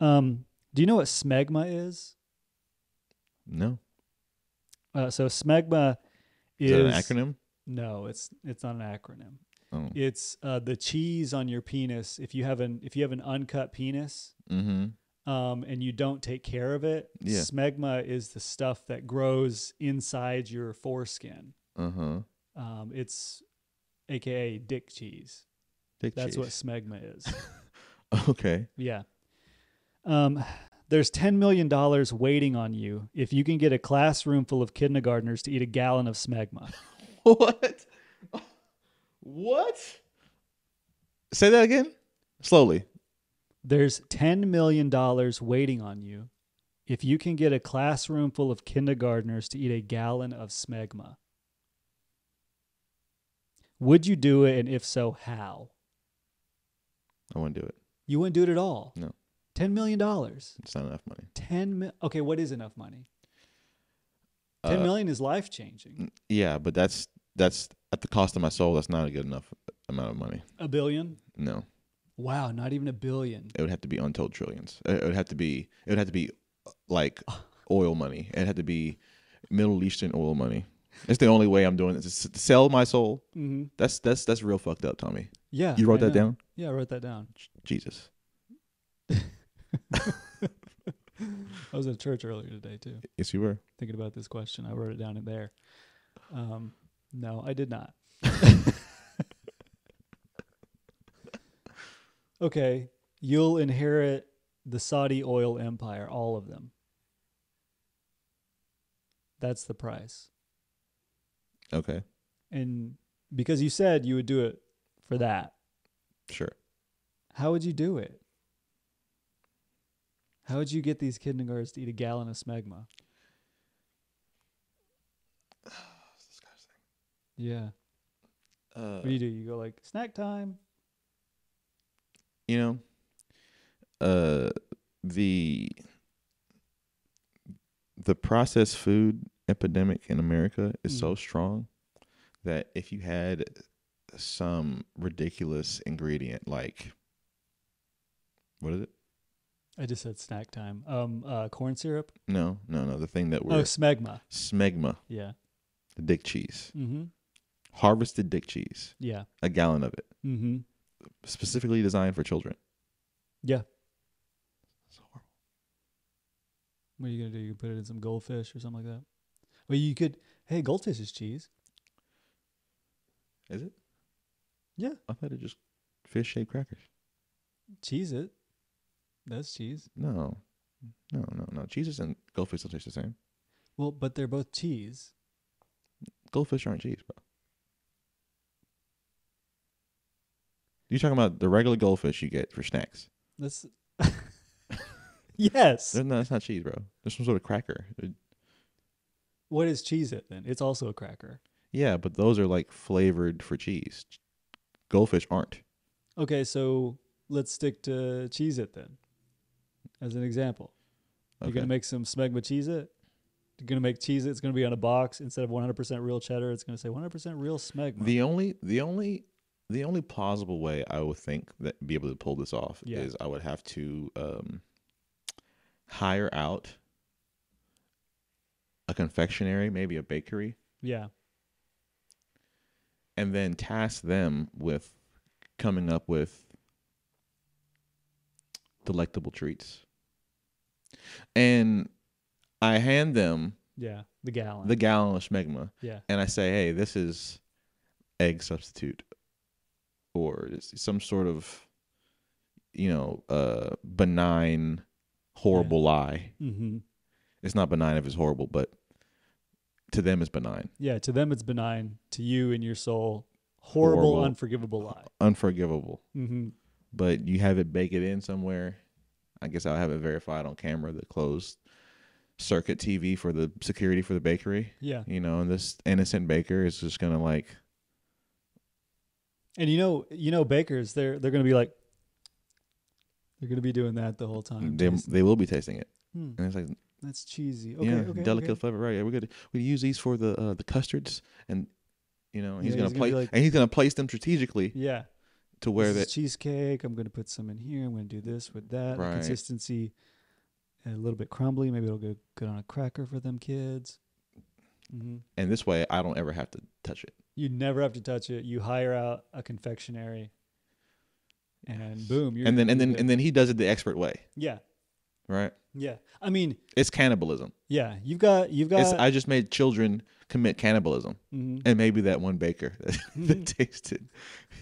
Um, do you know what smegma is? No. Uh, so smegma is, is an acronym. No, it's it's not an acronym. Oh. It's uh, the cheese on your penis. If you have an if you have an uncut penis, mm-hmm. um, and you don't take care of it, yeah. smegma is the stuff that grows inside your foreskin. Uh huh. Um, it's AKA dick cheese. Dick That's cheese. what smegma is. okay. Yeah. Um, there's $10 million waiting on you if you can get a classroom full of kindergartners to eat a gallon of smegma. what? What? Say that again? Slowly. There's $10 million waiting on you if you can get a classroom full of kindergartners to eat a gallon of smegma. Would you do it? And if so, how? I wouldn't do it. You wouldn't do it at all? No. Ten million dollars. It's not enough money. Ten. Mi- okay, what is enough money? Uh, Ten uh, million is life changing. Yeah, but that's that's at the cost of my soul. That's not a good enough amount of money. A billion? No. Wow, not even a billion. It would have to be untold trillions. Uh, it would have to be. It would have to be uh, like oil money. It had to be Middle Eastern oil money. It's the only way I'm doing this. sell my soul. Mm-hmm. That's that's that's real fucked up, Tommy. Yeah, you wrote I that know. down. Yeah, I wrote that down. Jesus. I was at church earlier today too. Yes, you were thinking about this question. I wrote it down in there. Um, no, I did not. okay, you'll inherit the Saudi oil empire, all of them. That's the price. Okay. And because you said you would do it for that. Sure. How would you do it? How would you get these kindergartners to eat a gallon of smegma? it's disgusting. Yeah. Uh, what do you do? You go like snack time. You know, uh, the the processed food epidemic in America is mm. so strong that if you had some ridiculous ingredient like what is it? I just said snack time. Um, uh, corn syrup. No, no, no. The thing that oh, we're oh smegma. Smegma. Yeah. The dick cheese. Mm-hmm. Harvested dick cheese. Yeah. A gallon of it. Mm-hmm. Specifically designed for children. Yeah. That's horrible. What are you gonna do? You put it in some goldfish or something like that. Well, you could. Hey, goldfish is cheese. Is it? Yeah. I thought it just fish shaped crackers. Cheese it. That's cheese. No, no, no, no. Cheeses and goldfish don't taste the same. Well, but they're both cheese. Goldfish aren't cheese, bro. You talking about the regular goldfish you get for snacks? That's yes. No, it's not cheese, bro. There's some sort of cracker. What is cheese it then? It's also a cracker. Yeah, but those are like flavored for cheese. Goldfish aren't. Okay, so let's stick to cheese it then as an example. Okay. You're going to make some smegma cheese it. You're going to make cheese it's going to be on a box instead of 100% real cheddar, it's going to say 100% real smegma. The only the only the only plausible way I would think that be able to pull this off yeah. is I would have to um, hire out a confectionery, maybe a bakery. Yeah. And then task them with coming up with delectable treats and I hand them yeah the gallon the gallon of schmegma yeah and I say hey this is egg substitute or some sort of you know uh, benign horrible yeah. lie mm-hmm. it's not benign if it's horrible but to them it's benign yeah to them it's benign to you and your soul horrible, horrible unforgivable lie unforgivable mm-hmm. but you have it bake it in somewhere I guess I'll have it verified on camera the closed circuit TV for the security for the bakery. Yeah. You know, and this innocent baker is just gonna like. And you know, you know, bakers they're they're gonna be like. They're gonna be doing that the whole time. They, they will be tasting it, hmm. and it's like that's cheesy. Okay, yeah, okay, delicate okay. flavor. Right? Yeah, we're gonna we use these for the uh, the custards, and you know, he's yeah, gonna, gonna place like, and he's gonna place them strategically. Yeah to where that cheesecake. I'm going to put some in here. I'm going to do this with that right. consistency. A little bit crumbly. Maybe it'll go good on a cracker for them kids. Mm-hmm. And this way, I don't ever have to touch it. You never have to touch it. You hire out a confectionery, and boom. and then and then good. and then he does it the expert way. Yeah. Right. Yeah. I mean, it's cannibalism. Yeah. You've got you've got. It's, I just made children commit cannibalism, mm-hmm. and maybe that one baker that, mm-hmm. that tasted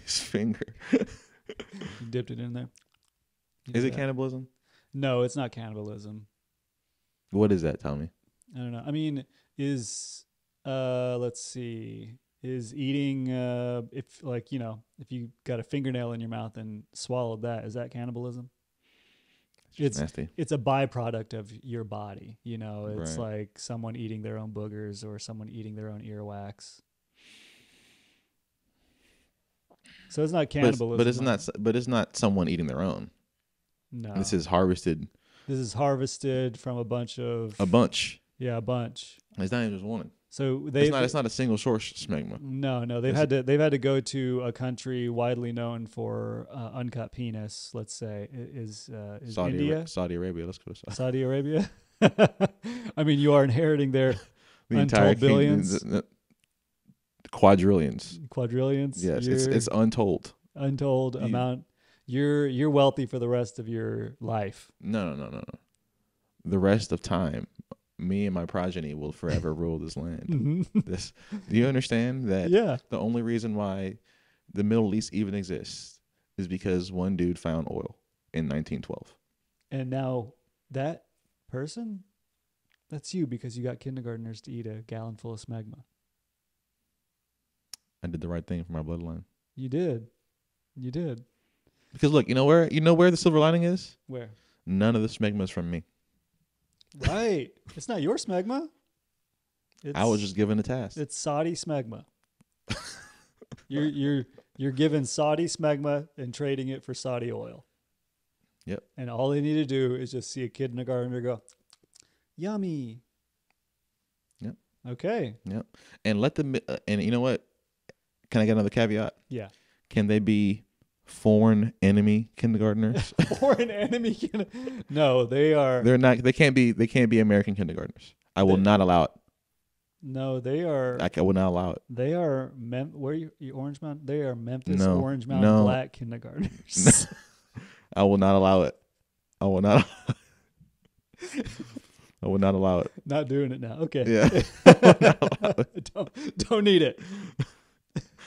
his finger. Dipped it in there. You is it that? cannibalism? No, it's not cannibalism. What is that, Tommy? I don't know. I mean, is uh let's see. Is eating uh if like, you know, if you got a fingernail in your mouth and swallowed that, is that cannibalism? it's nasty. it's a byproduct of your body. You know, it's right. like someone eating their own boogers or someone eating their own earwax. So it's not cannibalism. But, but it's not. But it's not someone eating their own. No. This is harvested. This is harvested from a bunch of a bunch. Yeah, a bunch. It's not even just one. So they. It's not. It's not a single source smegma. No, no. They've it's had to. They've had to go to a country widely known for uh, uncut penis. Let's say is uh, is Saudi India, Saudi Arabia. Let's go to Saudi, Saudi Arabia. I mean, you are inheriting their the untold billions. the, quadrillions. Quadrillions. Yes, it's it's untold. Untold you, amount. You're you're wealthy for the rest of your life. No, no, no, no, no. The rest of time, me and my progeny will forever rule this land. Mm-hmm. This. Do you understand that? Yeah. The only reason why the Middle East even exists is because one dude found oil in 1912. And now that person, that's you because you got kindergartners to eat a gallon full of smegma. I did the right thing for my bloodline. You did. You did. Because look, you know where you know where the silver lining is? Where? None of the smegma is from me. Right. it's not your smegma. It's, I was just given a task. It's Saudi smegma. you're you're you're given Saudi smegma and trading it for Saudi oil. Yep. And all they need to do is just see a kid in a garden and go, "Yummy." Yep. Okay. Yep. And let them. Uh, and you know what? Can I get another caveat? Yeah. Can they be foreign enemy kindergartners? foreign enemy? Kin- no, they are. They're not. They can't be. They can't be American kindergartners. I will they, not allow it. No, they are. I, I will not allow it. They are. Mem- where you, you Orange Mountain? They are Memphis no, Orange Mountain no. black kindergartners. No. I will not allow it. I will not. I will not allow it. Not doing it now. Okay. Yeah. don't, don't need it.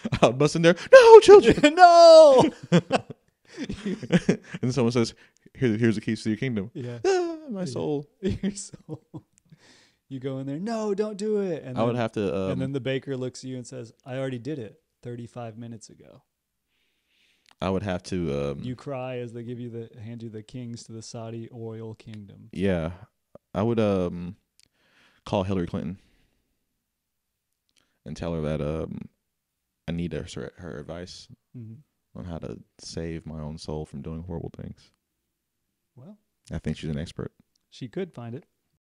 I'll bust in there. No, children, no. and someone says, Here, here's the keys to your kingdom. Yeah. Ah, my soul. Your soul. You go in there. No, don't do it. And I then, would have to. Um, and then um, the baker looks at you and says, "I already did it 35 minutes ago." I would have to. Um, you cry as they give you the hand you the kings to the Saudi oil kingdom. Yeah, I would um, call Hillary Clinton and tell her that um, I need her her advice mm-hmm. on how to save my own soul from doing horrible things. Well, I think she's an expert. She could find it.